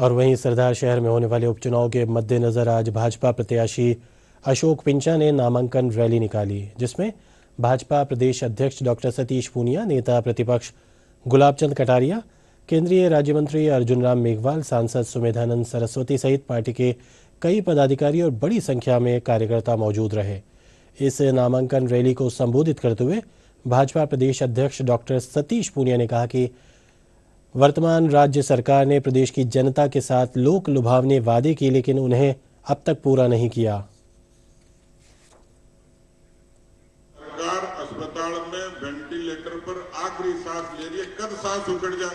और वहीं सरदार शहर में होने वाले उपचुनाव के मद्देनज़र आज भाजपा प्रत्याशी अशोक पिंचा ने नामांकन रैली निकाली जिसमें भाजपा प्रदेश अध्यक्ष डॉक्टर सतीश पूनिया नेता प्रतिपक्ष गुलाब चंद कटारिया केंद्रीय राज्य मंत्री अर्जुन राम मेघवाल सांसद सुमेधानंद सरस्वती सहित पार्टी के कई पदाधिकारी और बड़ी संख्या में कार्यकर्ता मौजूद रहे इस नामांकन रैली को संबोधित करते हुए भाजपा प्रदेश अध्यक्ष डॉक्टर सतीश पूनिया ने कहा कि वर्तमान राज्य सरकार ने प्रदेश की जनता के साथ लोक लुभावने वादे किए लेकिन उन्हें अब तक पूरा नहीं किया सरकार अस्पताल में वेंटिलेटर पर आखिरी सांस ले रही है कब सांस उखड़ जाए